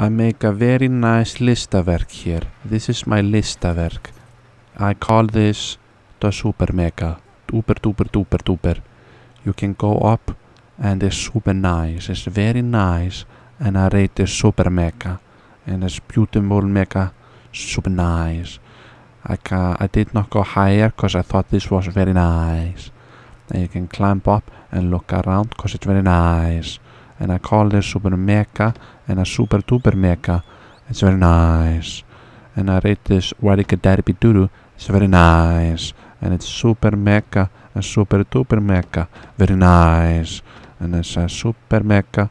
I make a very nice listaverk here. This is my listaverk. I call this the super mega. Duper, duper, duper, duper. You can go up and it's super nice. It's very nice and I rate this super mega. And it's beautiful mega. Super nice. I, I did not go higher because I thought this was very nice. And you can climb up and look around because it's very nice and I call this super mecca and a super duper mecca. It's very nice. And I rate this Wadikadaripi Doodoo. It's very nice. And it's super mecca and super duper mecca. Very nice. And it's a super mecca.